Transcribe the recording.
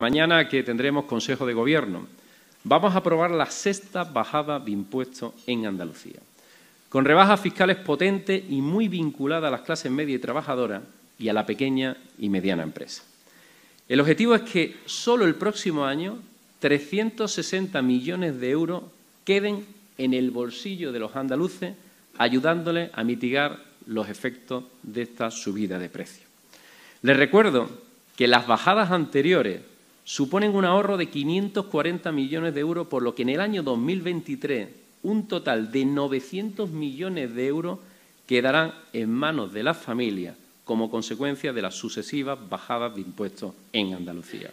mañana que tendremos Consejo de Gobierno. Vamos a aprobar la sexta bajada de impuestos en Andalucía. Con rebajas fiscales potentes y muy vinculadas a las clases media y trabajadoras y a la pequeña y mediana empresa. El objetivo es que solo el próximo año 360 millones de euros queden en el bolsillo de los andaluces, ayudándoles a mitigar los efectos de esta subida de precios. Les recuerdo que las bajadas anteriores suponen un ahorro de 540 millones de euros, por lo que en el año 2023 un total de 900 millones de euros quedarán en manos de las familias como consecuencia de las sucesivas bajadas de impuestos en Andalucía.